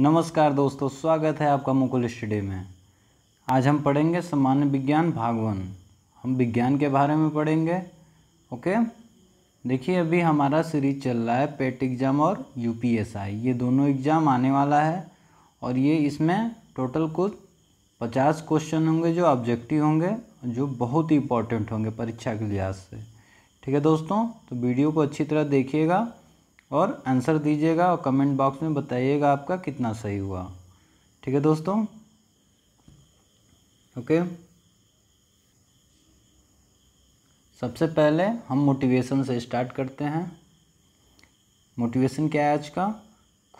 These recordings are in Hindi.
नमस्कार दोस्तों स्वागत है आपका मुकुल स्टडी में आज हम पढ़ेंगे सामान्य विज्ञान भाग वन हम विज्ञान के बारे में पढ़ेंगे ओके देखिए अभी हमारा सीरीज चल रहा है पेट एग्ज़ाम और यूपीएसआई ये दोनों एग्ज़ाम आने वाला है और ये इसमें टोटल कुछ पचास क्वेश्चन होंगे जो ऑब्जेक्टिव होंगे जो बहुत ही इंपॉर्टेंट होंगे परीक्षा के लिहाज से ठीक है दोस्तों तो वीडियो को अच्छी तरह देखिएगा और आंसर दीजिएगा और कमेंट बॉक्स में बताइएगा आपका कितना सही हुआ ठीक है दोस्तों ओके सबसे पहले हम मोटिवेशन से स्टार्ट करते हैं मोटिवेशन क्या है आज का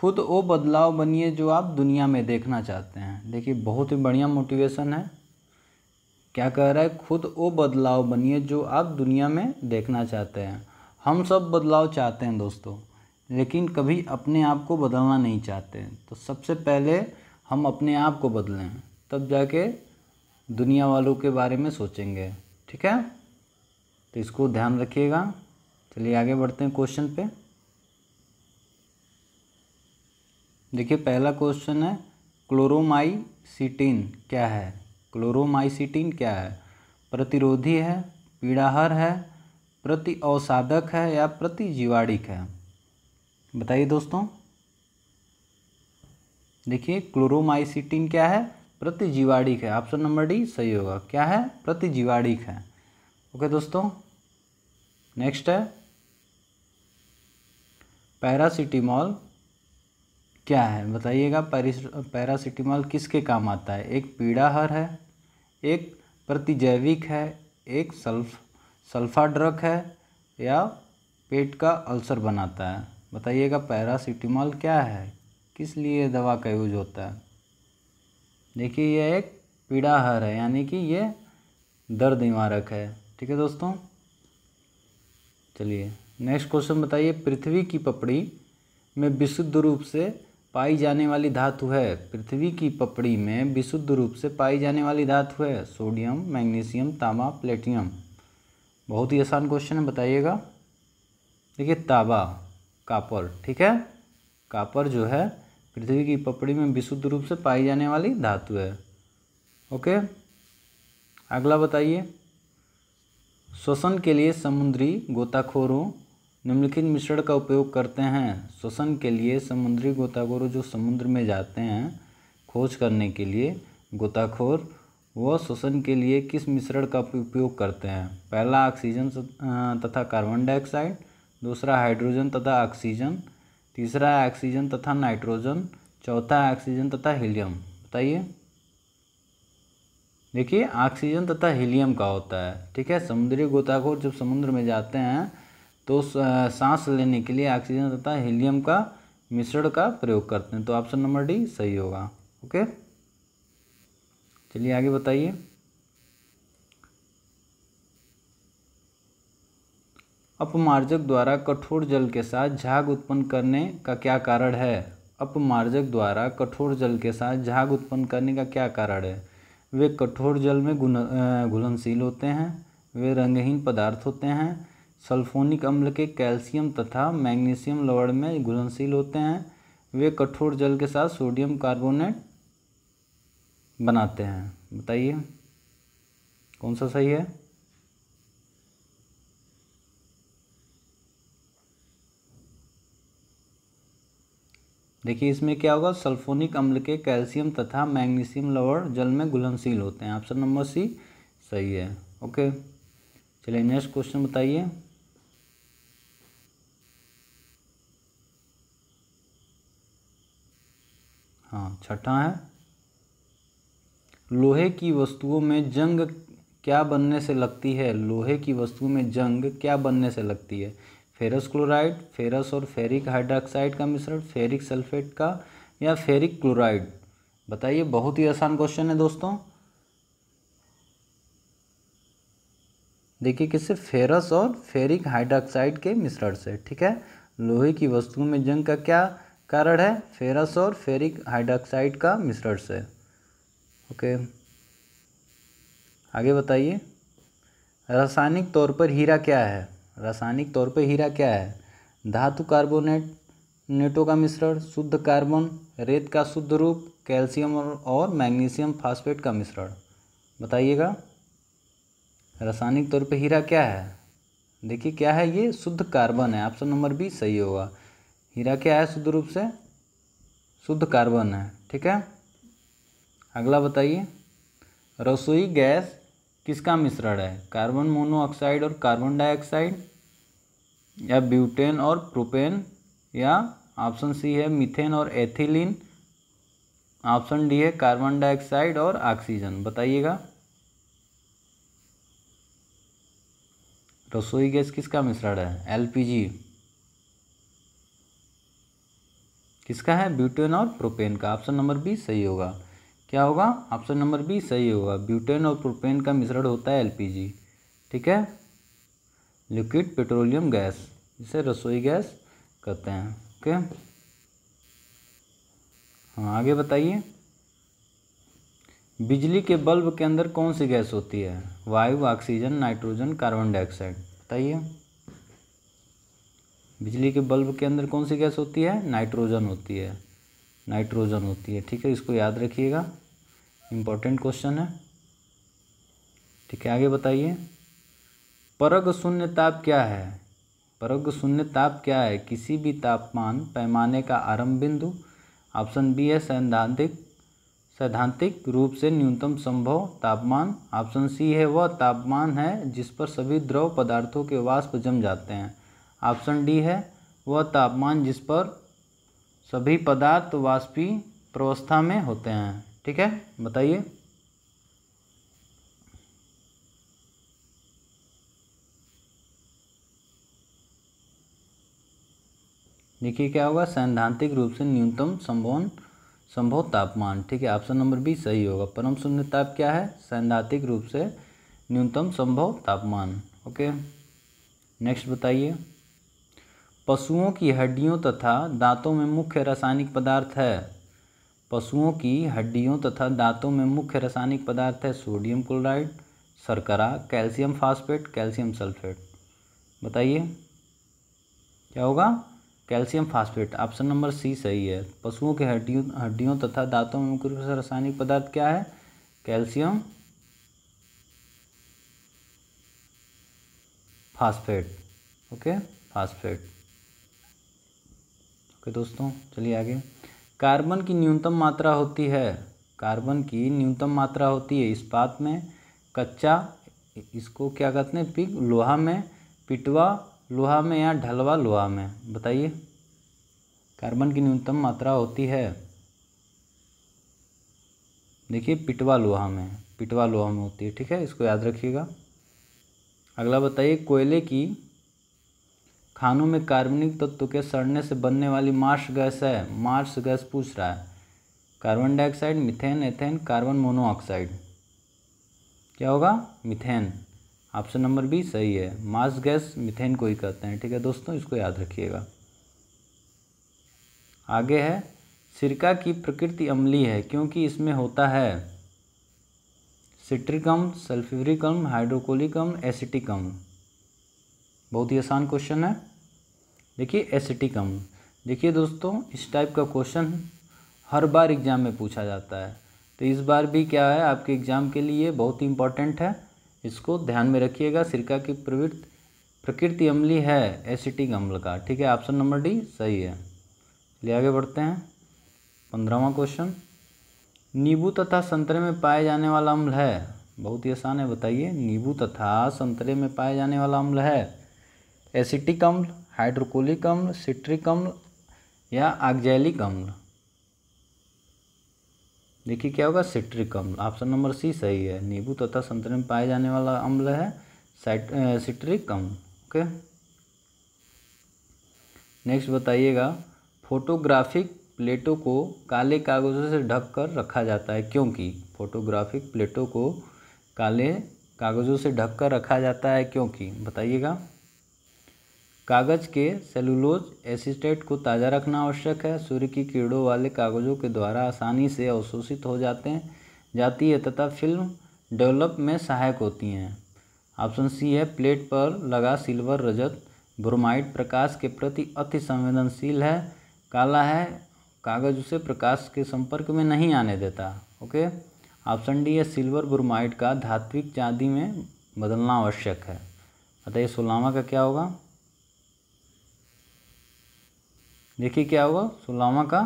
खुद वो बदलाव बनिए जो आप दुनिया में देखना चाहते हैं देखिए बहुत ही बढ़िया मोटिवेशन है क्या कह रहा है खुद वो बदलाव बनिए जो आप दुनिया में देखना चाहते हैं हम सब बदलाव चाहते हैं दोस्तों लेकिन कभी अपने आप को बदलना नहीं चाहते तो सबसे पहले हम अपने आप को बदलें तब जाके दुनिया वालों के बारे में सोचेंगे ठीक है तो इसको ध्यान रखिएगा चलिए आगे बढ़ते हैं क्वेश्चन पे देखिए पहला क्वेश्चन है क्लोरोमाइसिटीन क्या है क्लोरोमाइसिटीन क्या है प्रतिरोधी है पीड़ाहर है प्रति औसाधक है या प्रति जीवाणिक है बताइए दोस्तों देखिए क्लोरोमाइसिटीन क्या है प्रतिजीवाणिक है ऑप्शन नंबर डी सही होगा क्या है प्रतिजीवाणिक है ओके दोस्तों नेक्स्ट है पैरासिटीमॉल क्या है बताइएगा पैरासिटीमॉल किसके काम आता है एक पीड़ाहर है एक प्रतिजैविक है एक सल्फ सल्फा ड्रग है या पेट का अल्सर बनाता है बताइएगा पैरासीटामोल क्या है किस लिए दवा का यूज होता है देखिए यह एक पीड़ाहर है यानी कि ये दर्द निवारक है ठीक है दोस्तों चलिए नेक्स्ट क्वेश्चन बताइए पृथ्वी की पपड़ी में विशुद्ध रूप से पाई जाने वाली धातु है पृथ्वी की पपड़ी में विशुद्ध रूप से पाई जाने वाली धातु है सोडियम मैग्नीशियम तांबा प्लेटियम बहुत ही आसान क्वेश्चन है बताइएगा देखिए तांबा कापर ठीक है कापर जो है पृथ्वी की पपड़ी में विशुद्ध रूप से पाई जाने वाली धातु है ओके अगला बताइए श्वसन के लिए समुद्री गोताखोरों निम्नलिखित मिश्रण का उपयोग करते हैं श्वसन के लिए समुद्री गोताखोरों जो समुद्र में जाते हैं खोज करने के लिए गोताखोर वह श्वसन के लिए किस मिश्रण का उपयोग करते हैं पहला ऑक्सीजन तथा कार्बन डाइऑक्साइड दूसरा हाइड्रोजन तथा ऑक्सीजन तीसरा ऑक्सीजन तथा नाइट्रोजन चौथा ऑक्सीजन तथा हीलियम बताइए देखिए ऑक्सीजन तथा हीलियम का होता है ठीक है समुद्री गोताखोर जब समुद्र में जाते हैं तो सांस लेने के लिए ऑक्सीजन तथा हीलियम का मिश्रण का प्रयोग करते हैं तो ऑप्शन नंबर डी सही होगा ओके चलिए आगे बताइए अपमार्जक द्वारा कठोर जल के साथ झाग उत्पन्न करने का क्या कारण है अपमार्जक द्वारा कठोर जल के साथ झाग उत्पन्न करने का क्या कारण है वे कठोर जल में घुलनशील होते हैं वे रंगहीन पदार्थ होते हैं सल्फोनिक अम्ल के कैल्शियम तथा मैग्नीशियम लवण में घुलनशील होते हैं वे कठोर जल के साथ सोडियम कार्बोनेट बनाते हैं बताइए कौन सा सही है देखिए इसमें क्या होगा सल्फोनिक अम्ल के कैल्शियम तथा मैग्नीशियम लवर जल में घुलनशील होते हैं ऑप्शन नंबर सी सही है ओके चलिए नेक्स्ट क्वेश्चन बताइए हाँ छठा है लोहे की वस्तुओं में जंग क्या बनने से लगती है लोहे की वस्तुओं में जंग क्या बनने से लगती है फेरस क्लोराइड फेरस और फेरिक हाइड्रोक्साइड का मिश्रण फेरिक सल्फेट का या फेरिक क्लोराइड बताइए बहुत ही आसान क्वेश्चन है दोस्तों देखिए किससे फेरस और फेरिक हाइड्रोक्साइड के मिश्रण से ठीक है लोहे की वस्तुओं में जंग का क्या कारण है फेरस और फेरिक हाइड्रोक्साइड का मिश्रण से ओके आगे बताइए रासायनिक तौर पर हीरा क्या है रासायनिक तौर पर हीरा क्या है धातु कार्बोनेट नेटो का मिश्रण शुद्ध कार्बन रेत का शुद्ध रूप कैल्शियम और मैग्नीशियम फास्फेट का मिश्रण बताइएगा रासायनिक तौर पर हीरा क्या है देखिए क्या है ये शुद्ध कार्बन है ऑप्शन नंबर बी सही होगा हीरा क्या है शुद्ध रूप से शुद्ध कार्बन है ठीक है अगला बताइए रसोई गैस किसका मिश्रण है कार्बन मोनोऑक्साइड और कार्बन डाइऑक्साइड या ब्यूटेन और प्रोपेन या ऑप्शन सी है मिथेन और एथिलीन ऑप्शन डी है कार्बन डाइऑक्साइड और ऑक्सीजन बताइएगा रसोई गैस किसका मिश्रण है एलपीजी किसका है ब्यूटेन और प्रोपेन का ऑप्शन नंबर बी सही होगा क्या होगा ऑप्शन नंबर बी सही होगा ब्यूटेन और प्रोपेन का मिश्रण होता है एलपीजी ठीक है लिक्विड पेट्रोलियम गैस जिसे रसोई गैस कहते हैं ओके हाँ आगे बताइए बिजली के बल्ब के अंदर कौन सी गैस होती है वायु ऑक्सीजन नाइट्रोजन कार्बन डाइऑक्साइड बताइए बिजली के बल्ब के अंदर कौन सी गैस होती है नाइट्रोजन होती है नाइट्रोजन होती है ठीक है इसको याद रखिएगा इम्पोर्टेंट क्वेश्चन है ठीक है आगे बताइए परग शून्य ताप क्या है परग शून्य ताप क्या है किसी भी तापमान पैमाने का आरंभ बिंदु ऑप्शन बी है सैद्धांतिक सैद्धांतिक रूप से न्यूनतम संभव तापमान ऑप्शन सी है वह तापमान है जिस पर सभी द्रव पदार्थों के वाष्प जम जाते हैं ऑप्शन डी है वह तापमान जिस पर सभी पदार्थ वाष्पी प्रवस्था में होते हैं ठीक है बताइए देखिए क्या होगा सैद्धांतिक रूप से न्यूनतम संभव संभव तापमान ठीक है ऑप्शन नंबर बी सही होगा परम शून्य ताप क्या है सैद्धांतिक रूप से न्यूनतम संभव तापमान ओके नेक्स्ट बताइए पशुओं की हड्डियों तथा दांतों में मुख्य रासायनिक पदार्थ है पशुओं की हड्डियों तथा दांतों में मुख्य रासायनिक पदार्थ है सोडियम क्लोराइड शर्करा कैल्शियम फास्फेट कैल्शियम सल्फेट बताइए क्या होगा calcium phosphate option number C सही है पशुओं के हड्डियों हड्डियों तथा दांतों में मुख्य रूप से रासायनिक पदार्थ क्या है calcium phosphate okay phosphate okay दोस्तों चलिए आगे कार्बन की न्यूनतम मात्रा होती है कार्बन की न्यूनतम मात्रा होती है इस्पात में कच्चा इसको क्या कहते हैं पिग लोहा में पिटवा लोहा में या ढलवा लोहा में बताइए कार्बन की न्यूनतम मात्रा होती है देखिए पिटवा लोहा में पिटवा लोहा में होती है ठीक है इसको याद रखिएगा अगला बताइए कोयले की खानों में कार्बनिक तत्व के सड़ने से बनने वाली मार्श गैस है मार्श गैस पूछ रहा है carbon dioxide methane ethane carbon monoxide क्या होगा मिथेन ऑप्शन नंबर बी सही है मास गैस मिथेन को ही कहते हैं ठीक है दोस्तों इसको याद रखिएगा आगे है सिरका की प्रकृति अम्ली है क्योंकि इसमें होता है सिट्रिकम सल्फ्यूरिकम हाइड्रोकोलिकम एसिटिकम बहुत ही आसान क्वेश्चन है देखिए एसिटिकम देखिए दोस्तों इस टाइप का क्वेश्चन हर बार एग्ज़ाम में पूछा जाता है तो इस बार भी क्या है आपके एग्ज़ाम के लिए बहुत ही इंपॉर्टेंट है इसको ध्यान में रखिएगा सिरका की प्रवृत्त प्रकृति अम्ली है एसिटिक अम्ल का ठीक है ऑप्शन नंबर डी सही है ले आगे बढ़ते हैं पंद्रहवा क्वेश्चन नींबू तथा संतरे में पाए जाने वाला अम्ल है बहुत ही आसान है बताइए नींबू तथा संतरे में पाए जाने वाला अम्ल है एसिटिक अम्ल हाइड्रोकोलिक अम्ल सिट्रिक अम्ल या आगजैलिक अम्ल देखिए क्या होगा सिट्रिक अम्ल ऑप्शन नंबर सी सही है नींबू तथा संतरे में पाए जाने वाला अम्ल है सिट्रिक अम्ल ओके नेक्स्ट बताइएगा फोटोग्राफिक प्लेटों को काले कागज़ों से ढक कर रखा जाता है क्योंकि फोटोग्राफिक प्लेटों को काले कागज़ों से ढक कर रखा जाता है क्योंकि बताइएगा कागज़ के सेलुलोज एसिस्टेट को ताज़ा रखना आवश्यक है सूर्य की कीड़ों वाले कागज़ों के द्वारा आसानी से अवशोषित हो जाते हैं जाती है तथा फिल्म डेवलप में सहायक होती हैं ऑप्शन सी है प्लेट पर लगा सिल्वर रजत ब्रोमाइड प्रकाश के प्रति अति संवेदनशील है काला है कागज उसे प्रकाश के संपर्क में नहीं आने देता ओके ऑप्शन डी है सिल्वर ब्रोमाइड का धात्विक चांदी में बदलना आवश्यक है अतः सोलामा का क्या होगा देखिए क्या हुआ सोलामा का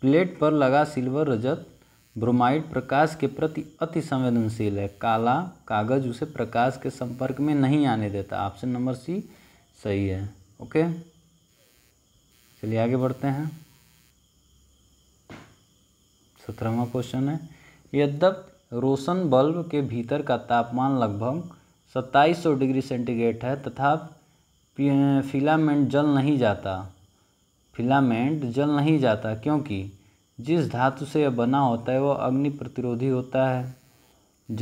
प्लेट पर लगा सिल्वर रजत ब्रोमाइड प्रकाश के प्रति अति संवेदनशील है काला कागज उसे प्रकाश के संपर्क में नहीं आने देता ऑप्शन नंबर सी सही है ओके चलिए आगे बढ़ते हैं सत्रहवा क्वेश्चन है यद्यप रोशन बल्ब के भीतर का तापमान लगभग सौ डिग्री सेंटीग्रेड है तथा फिलामेंट जल नहीं जाता फिलामेंट जल नहीं जाता क्योंकि जिस धातु से यह बना होता है वह अग्नि प्रतिरोधी होता है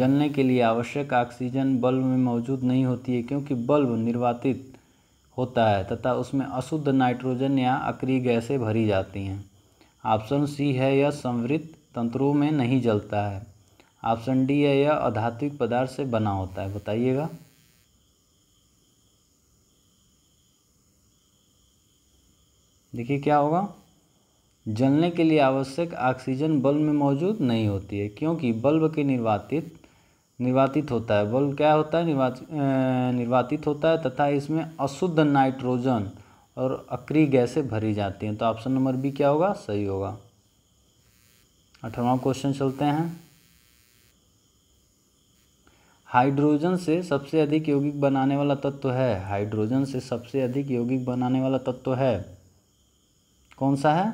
जलने के लिए आवश्यक ऑक्सीजन बल्ब में मौजूद नहीं होती है क्योंकि बल्ब निर्वातित होता है तथा उसमें अशुद्ध नाइट्रोजन या अक्री गैसें भरी जाती हैं ऑप्शन सी है यह समृद्ध तंत्रों में नहीं जलता है ऑप्शन डी है यह अधात्विक पदार्थ से बना होता है बताइएगा देखिए क्या होगा जलने के लिए आवश्यक ऑक्सीजन बल्ब में मौजूद नहीं होती है क्योंकि बल्ब के निर्वातित निर्वातित होता है बल्ब क्या होता है निर्वाचित निर्वातित होता है तथा इसमें अशुद्ध नाइट्रोजन और अक्री गैसें भरी जाती हैं तो ऑप्शन नंबर बी क्या होगा सही होगा अठारवा क्वेश्चन चलते हैं हाइड्रोजन से सबसे अधिक यौगिक बनाने वाला तत्व है हाइड्रोजन से सबसे अधिक यौगिक बनाने वाला तत्व है कौन सा है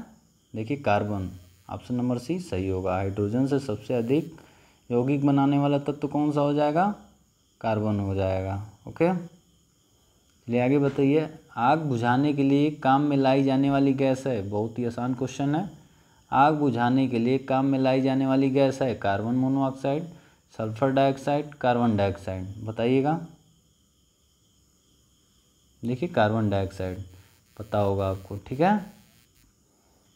देखिए कार्बन ऑप्शन नंबर सी सही होगा हाइड्रोजन से सबसे अधिक यौगिक बनाने वाला तत्व तो कौन सा हो जाएगा कार्बन हो जाएगा ओके चलिए आगे बताइए आग बुझाने के लिए काम में लाई जाने वाली गैस है बहुत ही आसान क्वेश्चन है आग बुझाने के लिए काम में लाई जाने वाली गैस है carbon monoxide sulphur dioxide carbon dioxide बताइएगा देखिए कार्बन डाइऑक्साइड पता होगा आपको ठीक है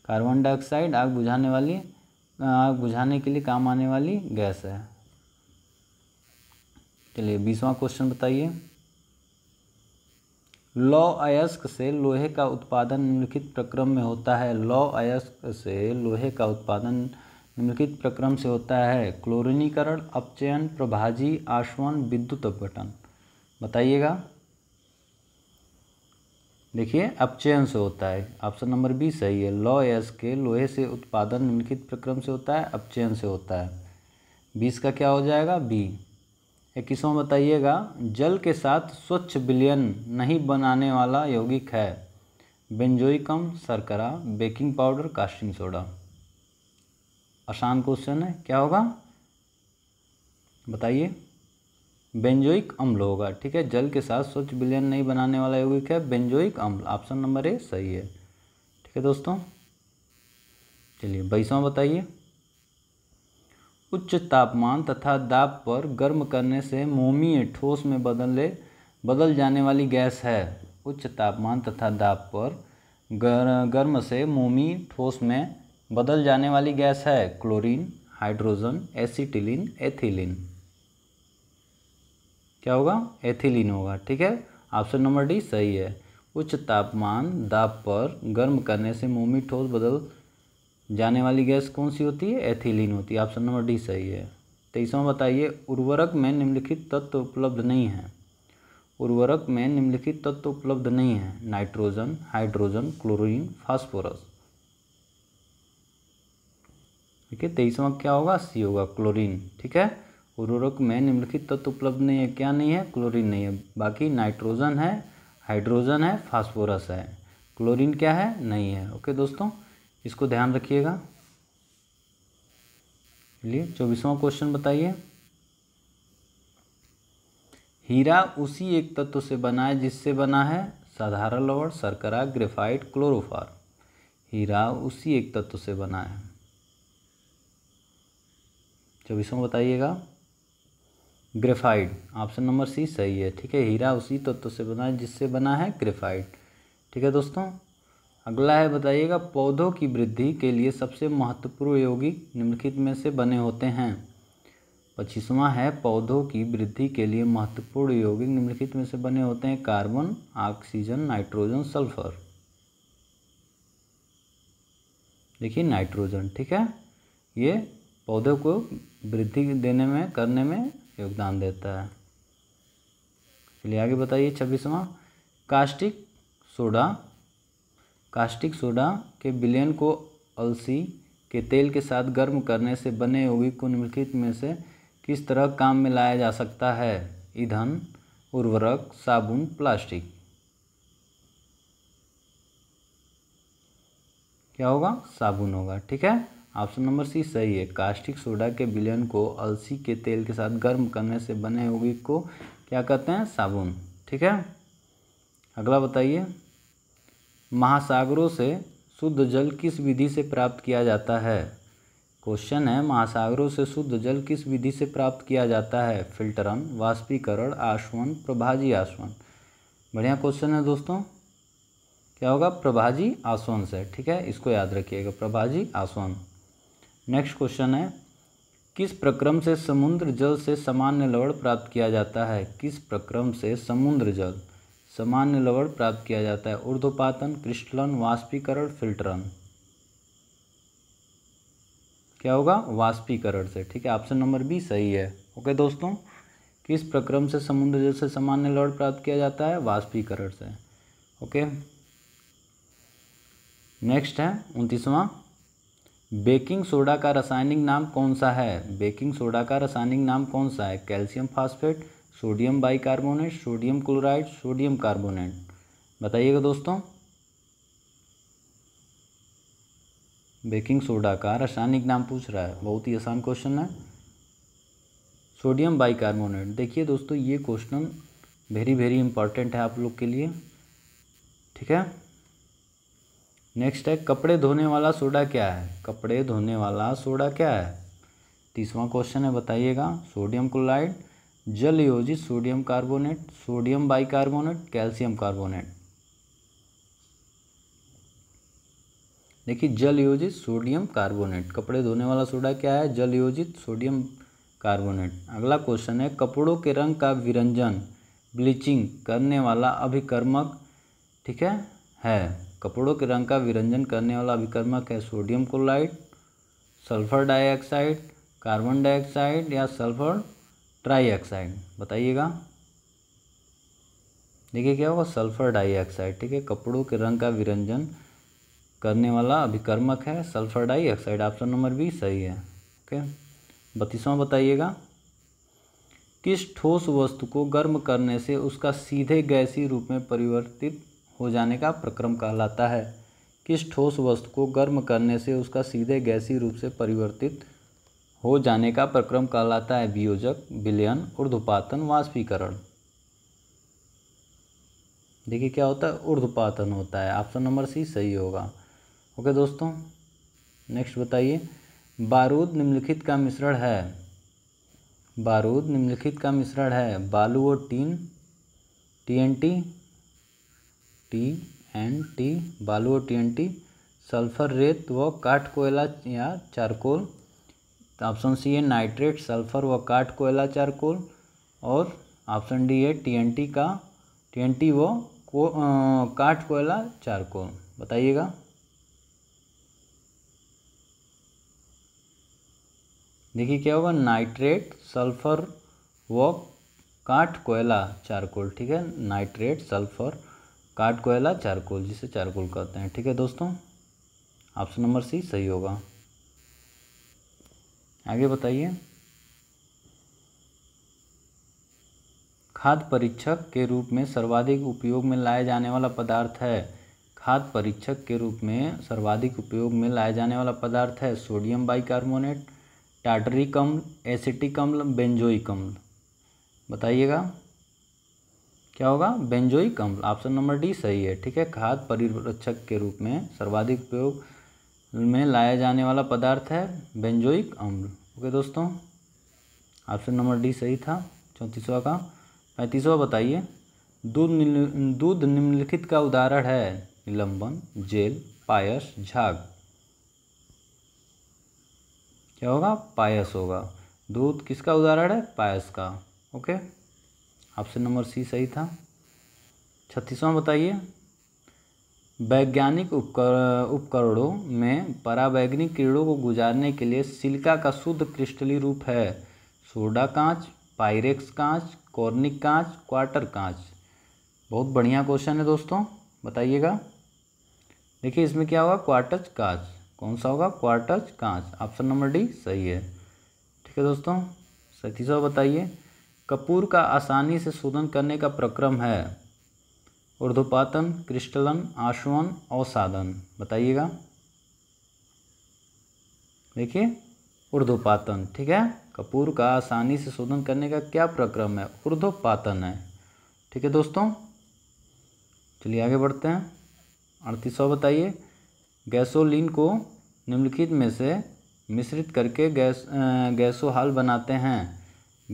कार्बन डाइऑक्साइड आग बुझाने वाली आग बुझाने के लिए काम आने वाली गैस है चलिए बीसवा क्वेश्चन बताइए लौ अयस्क से लोहे का उत्पादन निम्नलिखित प्रक्रम में होता है लौ अयस्क से लोहे का उत्पादन निम्नलिखित प्रक्रम से होता है क्लोरिनीकरण अपचयन प्रभाजी आश्वन विद्युत अपघटन बताइएगा देखिए चयन से होता है ऑप्शन नंबर बी सही है लॉ एस के लोहे से उत्पादन निम्नलिखित प्रक्रम से होता है चयन से होता है बीस का क्या हो जाएगा बी इक्कीसवां बताइएगा जल के साथ स्वच्छ बिलियन नहीं बनाने वाला यौगिक है बेंजोइकम शर्करा बेकिंग पाउडर कास्टिंग सोडा आसान क्वेश्चन है क्या होगा बताइए बेंजोइक अम्ल होगा ठीक है जल के साथ स्वच्छ विलयन नहीं बनाने वाला यौगिक है बेंजोइक अम्ल ऑप्शन नंबर ए सही है ठीक है दोस्तों चलिए बाईसवा बताइए उच्च तापमान तथा दाब पर गर्म करने से मोमीय ठोस में बदले बदल जाने वाली गैस है उच्च तापमान तथा दाब पर गर, गर्म से मोमी ठोस में बदल जाने वाली गैस है क्लोरीन हाइड्रोजन एसिटिलिन एथिलीन क्या होगा एथिलीन होगा ठीक है ऑप्शन नंबर डी सही है उच्च तापमान दाब पर गर्म करने से में ठोस बदल जाने वाली गैस कौन सी होती है एथिलीन होती है ऑप्शन नंबर डी सही है तेईसवा बताइए उर्वरक में निम्नलिखित तत्व उपलब्ध नहीं है उर्वरक में निम्नलिखित तत्व उपलब्ध नहीं है नाइट्रोजन हाइड्रोजन क्लोरीन फास्फोरस ठीक है तेईसवा क्या होगा सी होगा क्लोरीन ठीक है उर्वरक में निम्नलिखित तत्व उपलब्ध नहीं है क्या नहीं है क्लोरीन नहीं है बाकी नाइट्रोजन है हाइड्रोजन है फास्फोरस है क्लोरीन क्या है नहीं है ओके दोस्तों इसको ध्यान रखिएगा चलिए चौबीसवा क्वेश्चन बताइए हीरा उसी एक तत्व से बना है जिससे बना है साधारण लवण सरकरा ग्रेफाइट क्लोरोफार हीरा उसी एक तत्व से बना है चौबीसों बताइएगा ग्रेफाइड ऑप्शन नंबर सी सही है ठीक है हीरा उसी तत्व तो से बना है जिससे बना है ग्रेफाइड ठीक है दोस्तों अगला है बताइएगा पौधों की वृद्धि के लिए सबसे महत्वपूर्ण यौगिक निम्नलिखित में से बने होते हैं पच्चीसवा है पौधों की वृद्धि के लिए महत्वपूर्ण यौगिक निम्नलिखित में से बने होते हैं कार्बन ऑक्सीजन नाइट्रोजन सल्फर देखिए नाइट्रोजन ठीक है ये पौधों को वृद्धि देने में करने में योगदान देता है चलिए आगे बताइए छब्बीसवा कास्टिक सोडा कास्टिक सोडा के बिलियन को अलसी के तेल के साथ गर्म करने से बने यौगिक को निम्नलिखित में से किस तरह काम में लाया जा सकता है ईंधन उर्वरक साबुन प्लास्टिक क्या होगा साबुन होगा ठीक है ऑप्शन नंबर सी सही है कास्टिक सोडा के बिलियन को अलसी के तेल के साथ गर्म करने से बने हुए को क्या कहते हैं साबुन ठीक है अगला बताइए महासागरों से शुद्ध जल किस विधि से प्राप्त किया जाता है क्वेश्चन है महासागरों से शुद्ध जल किस विधि से प्राप्त किया जाता है फिल्टरन वाष्पीकरण आश्वन प्रभाजी आश्वन बढ़िया क्वेश्चन है दोस्तों क्या होगा प्रभाजी आसवन से ठीक है इसको याद रखिएगा प्रभाजी आसवन नेक्स्ट क्वेश्चन है किस प्रक्रम से समुद्र जल से सामान्य लवण प्राप्त किया जाता है किस प्रक्रम से समुद्र जल सामान्य लवण प्राप्त किया जाता है ऊर्ध्वपातन क्रिस्टलन वाष्पीकरण फिल्टरन क्या होगा वाष्पीकरण से ठीक है ऑप्शन नंबर बी सही है ओके दोस्तों किस प्रक्रम से समुद्र जल से सामान्य लवण प्राप्त किया जाता है वाष्पीकरण से ओके नेक्स्ट है उनतीसवां बेकिंग सोडा का रासायनिक नाम कौन सा है बेकिंग सोडा का रासायनिक नाम कौन सा है calcium phosphate sodium bicarbonate sodium chloride sodium carbonate बताइएगा दोस्तों बेकिंग सोडा का रासायनिक नाम पूछ रहा है बहुत ही आसान क्वेश्चन है सोडियम बाइकार्बोनेट देखिए दोस्तों ये क्वेश्चन वेरी वेरी इंपॉर्टेंट है आप लोग के लिए ठीक है नेक्स्ट है कपड़े धोने वाला सोडा क्या है कपड़े धोने वाला सोडा क्या है तीसवा क्वेश्चन है बताइएगा सोडियम क्लोराइड जल योजित sodium carbonate sodium bicarbonate calcium carbonate देखिए जल योजित सोडियम कार्बोनेट कपड़े धोने वाला सोडा क्या है जल योजित सोडियम कार्बोनेट अगला क्वेश्चन है कपड़ों के रंग का विरंजन ब्लीचिंग करने वाला अभिकर्मक ठीक है है कपड़ों के रंग का विरंजन करने वाला अभिकर्मक है sodium chloride sulphur dioxide carbon dioxide या सल्फर ट्राईऑक्साइड बताइएगा देखिए क्या होगा सल्फर डाइऑक्साइड ठीक है कपड़ों के रंग का विरंजन करने वाला अभिकर्मक है sulphur dioxide option number B सही है ओके बत्तीसवा बताइएगा किस ठोस वस्तु को गर्म करने से उसका सीधे गैसी रूप में परिवर्तित हो जाने का प्रक्रम कहलाता है किस ठोस वस्तु को गर्म करने से उसका सीधे गैसी रूप से परिवर्तित हो जाने का प्रक्रम कहलाता है वियोजक विलयन ऊर्ध्वपातन वाष्पीकरण देखिए क्या होता है उर्धपातन होता है ऑप्शन नंबर सी सही होगा ओके दोस्तों नेक्स्ट बताइए बारूद निम्नलिखित का मिश्रण है बारूद निम्नलिखित का मिश्रण है बालू और tin TNT T N T बालू और टी एन टी सल्फर रेत व काठ कोयला या चारकोल ऑप्शन सी है नाइट्रेट सल्फर व काठ कोयला चारकोल और ऑप्शन डी है टीएनटी का टीएनटी वो को, व काठ कोयला चारकोल बताइएगा देखिए क्या होगा नाइट्रेट सल्फर व काठ कोयला चारकोल ठीक है नाइट्रेट सल्फर काट कोयला चारकोल जिसे चारकोल कहते हैं ठीक है दोस्तों ऑप्शन नंबर सी सही होगा आगे बताइए खाद्य परीक्षक के रूप में सर्वाधिक उपयोग में लाया जाने वाला पदार्थ है खाद परीक्षक के रूप में सर्वाधिक उपयोग में लाया जाने वाला पदार्थ है सोडियम बाइकार्बोनेट टाटरिक अम्ल एसिटिक अम्ल बेंजोई कम्ल बताइएगा क्या होगा बेंजोई अम्ल ऑप्शन नंबर डी सही है ठीक है खाद परिरक्षक के रूप में सर्वाधिक प्रयोग में लाया जाने वाला पदार्थ है बेंजोइक अम्ल ओके दोस्तों ऑप्शन नंबर डी सही था चौंतीसवा का पैंतीसवा बताइए दूध दूध निम्नलिखित का उदाहरण है निलंबन जेल पायस झाग क्या होगा पायस होगा दूध किसका उदाहरण है पायस का ओके ऑप्शन नंबर सी सही था छत्तीसवां बताइए वैज्ञानिक उपकर उपकरणों में परावैग्निक किरणों को गुजारने के लिए सिलिका का शुद्ध क्रिस्टली रूप है सोडा कांच पायरेक्स कांच कॉर्निक कांच क्वार्टर कांच बहुत बढ़िया क्वेश्चन है दोस्तों बताइएगा देखिए इसमें क्या होगा क्वार्टज कांच कौन सा होगा क्वार्टज कांच ऑप्शन नंबर डी सही है ठीक है दोस्तों सतीसवा बताइए कपूर का आसानी से शोधन करने का प्रक्रम है ऊर्ध्वपातन क्रिस्टलन आश्वन और साधन बताइएगा देखिए ऊर्ध्वपातन ठीक है कपूर का आसानी से शोधन करने का क्या प्रक्रम है ऊर्ध्वपातन है ठीक है दोस्तों चलिए आगे बढ़ते हैं सौ बताइए गैसोलीन को निम्नलिखित में से मिश्रित करके गैस गैसोहाल बनाते हैं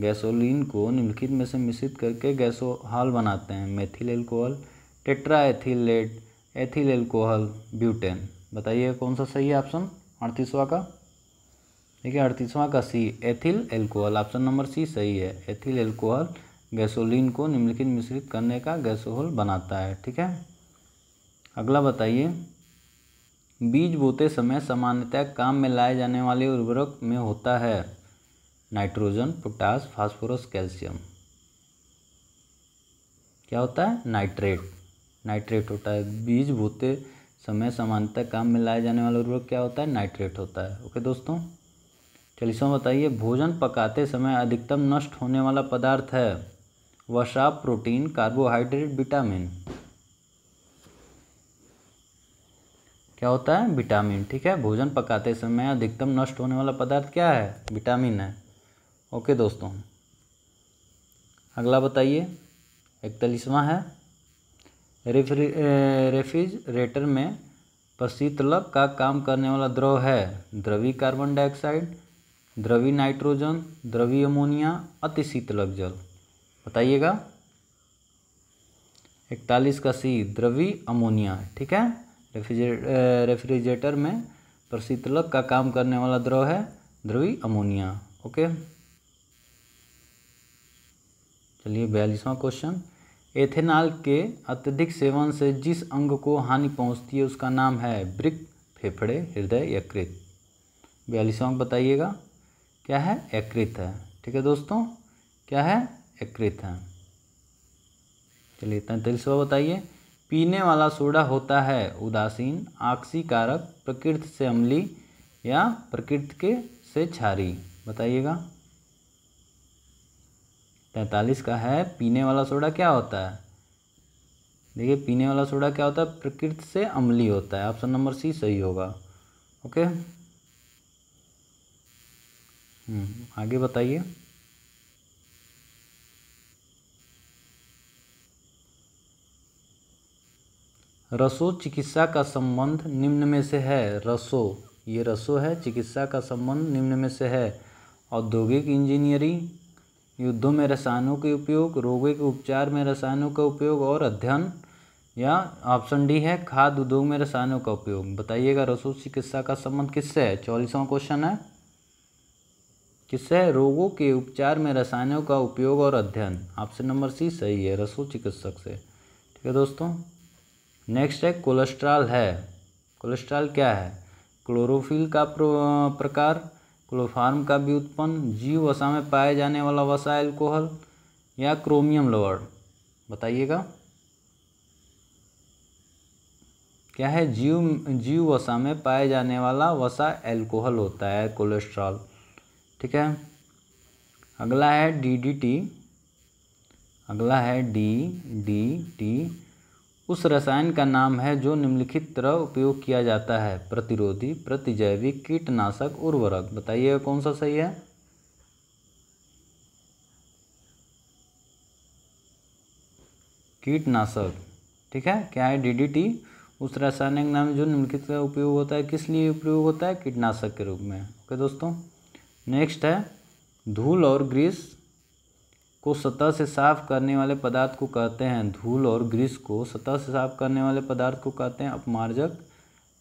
गैसोलीन को निम्नलिखित में से मिश्रित करके गैसोहाल बनाते हैं methyl alcohol tetra ethylate ethyl alcohol butane बताइए कौन सा सही है ऑप्शन अड़तीसवा का ठीक है अड़तीसवा का C ethyl alcohol option number C सही है एथिल एल्कोहल गैसोलीन को निम्नलिखित मिश्रित करने का गैसोहल बनाता है ठीक है अगला बताइए बीज बोते समय सामान्यतः काम में लाए जाने वाले उर्वरक में होता है नाइट्रोजन पोटास फास्फोरस कैल्शियम क्या होता है नाइट्रेट नाइट्रेट होता है बीज बोते समय समानता काम में लाए जाने वाला उर्वरक क्या होता है नाइट्रेट होता है ओके दोस्तों चलिए सो बताइए भोजन पकाते समय अधिकतम नष्ट होने वाला पदार्थ है वसा प्रोटीन कार्बोहाइड्रेट विटामिन क्या होता है विटामिन ठीक है भोजन पकाते समय अधिकतम नष्ट होने वाला पदार्थ क्या है विटामिन है ओके दोस्तों अगला बताइए इकतालीसवा है रेफ्रि रेफ्रिजरेटर में प्रशीतलक का काम करने वाला द्रव है द्रवी कार्बन डाइऑक्साइड द्रवी नाइट्रोजन द्रवी अमोनिया अति शीतलक जल बताइएगा इकतालीस का सी द्रवी अमोनिया ठीक है रेफ्रिजरेटर में प्रशीतलक का काम करने वाला द्रव है द्रवी अमोनिया ओके चलिए बयालीसवां क्वेश्चन एथेनॉल के अत्यधिक सेवन से जिस अंग को हानि पहुंचती है उसका नाम है ब्रिक फेफड़े हृदय यकृत बयालीसवां बताइएगा क्या है यकृत है ठीक है दोस्तों क्या है यकृत है चलिए तैंतालीसवा बताइए पीने वाला सोडा होता है उदासीन आक्सीकारक प्रकृति से अम्ली या प्रकृति के से छारी बताइएगा पैंतालीस का है पीने वाला सोडा क्या होता है देखिए पीने वाला सोडा क्या होता है प्रकृति से अम्ली होता है ऑप्शन नंबर सी सही होगा ओके हम्म, आगे बताइए रसो चिकित्सा का संबंध निम्न में से है रसो ये रसो है चिकित्सा का संबंध निम्न में से है औद्योगिक इंजीनियरिंग युद्धों में रसायनों के उपयोग रोगों के उपचार में रसायनों का उपयोग और अध्ययन या ऑप्शन डी है खाद्य उद्योग में रसायनों का उपयोग बताइएगा रसो चिकित्सा का संबंध किससे है चौलीसवा क्वेश्चन है किससे रोगों के उपचार में रसायनों का उपयोग और अध्ययन ऑप्शन नंबर सी सही है रसो चिकित्सक से ठीक है दोस्तों नेक्स्ट है कोलेस्ट्रॉल है कोलेस्ट्रॉल क्या है क्लोरोफिल का प्रकार क्लोफार्म का भी उत्पन्न जीव वसा में पाए जाने वाला वसा एल्कोहल या क्रोमियम लवण बताइएगा क्या है जीव जीव वसा में पाए जाने वाला वसा एल्कोहल होता है कोलेस्ट्रॉल ठीक है अगला है डी डी टी अगला है डी डी टी उस रसायन का नाम है जो निम्नलिखित तरह उपयोग किया जाता है प्रतिरोधी प्रतिजैविक कीटनाशक उर्वरक बताइएगा कौन सा सही है कीटनाशक ठीक है क्या है डीडीटी उस रासायनिक नाम जो निम्नलिखित का उपयोग होता है किस लिए उपयोग होता है कीटनाशक के रूप में ओके दोस्तों नेक्स्ट है धूल और ग्रीस को सतह से साफ करने वाले पदार्थ को कहते हैं धूल और ग्रीस को सतह से साफ करने वाले पदार्थ को कहते हैं अपमार्जक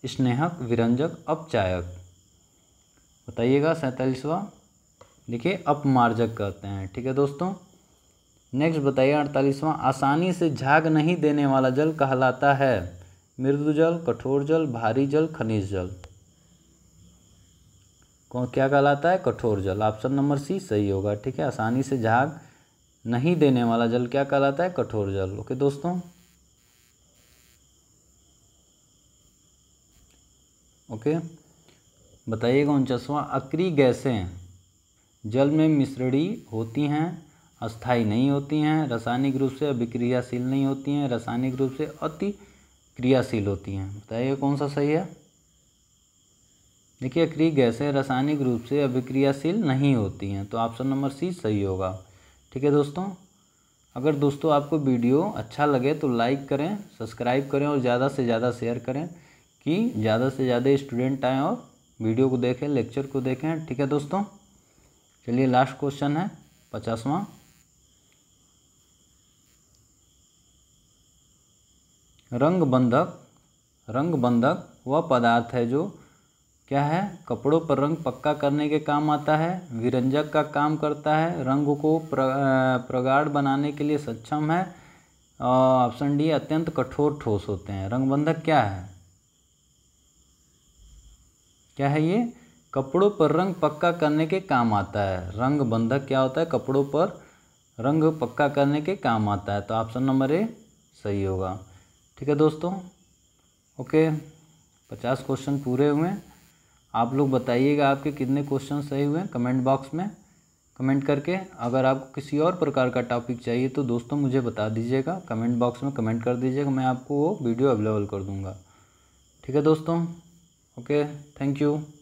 स्नेहक विरंजक अपचायक बताइएगा सैंतालीसवा देखिए अपमार्जक कहते हैं ठीक है दोस्तों नेक्स्ट बताइए अड़तालीसवा आसानी से झाग नहीं देने वाला जल कहलाता है मृदु जल कठोर जल भारी जल खनिज जल कौन क्या कहलाता है कठोर जल ऑप्शन नंबर सी सही होगा ठीक है आसानी से झाग नहीं देने वाला जल क्या कहलाता है कठोर जल ओके दोस्तों ओके बताइएगा उनचासवां अक्री गैसें जल में मिश्रणी होती हैं अस्थाई नहीं होती हैं रासायनिक रूप से अभिक्रियाशील नहीं होती हैं रासायनिक रूप से अति क्रियाशील होती हैं बताइए कौन सा सही है देखिए अक्री गैसें रासायनिक रूप से अभिक्रियाशील नहीं होती हैं तो ऑप्शन नंबर सी सही होगा ठीक है दोस्तों अगर दोस्तों आपको वीडियो अच्छा लगे तो लाइक करें सब्सक्राइब करें और ज़्यादा से ज़्यादा शेयर करें कि ज़्यादा से ज़्यादा स्टूडेंट आएँ और वीडियो को देखें लेक्चर को देखें ठीक है दोस्तों चलिए लास्ट क्वेश्चन है पचासवा रंग बंधक रंग बंधक वह पदार्थ है जो क्या है कपड़ों पर रंग पक्का करने के काम आता है विरंजक का काम करता है रंग को प्रगाढ़ बनाने के लिए सक्षम है ऑप्शन डी अत्यंत कठोर ठोस होते हैं रंगबंधक क्या है क्या है ये कपड़ों पर रंग पक्का करने के काम आता है रंग बंधक क्या होता है कपड़ों पर रंग पक्का करने के काम आता है तो ऑप्शन नंबर ए सही होगा ठीक है दोस्तों ओके पचास क्वेश्चन पूरे हुए आप लोग बताइएगा आपके कितने क्वेश्चन सही हुए हैं कमेंट बॉक्स में कमेंट करके अगर आपको किसी और प्रकार का टॉपिक चाहिए तो दोस्तों मुझे बता दीजिएगा कमेंट बॉक्स में कमेंट कर दीजिएगा मैं आपको वो वीडियो अवेलेबल कर दूँगा ठीक है दोस्तों ओके थैंक यू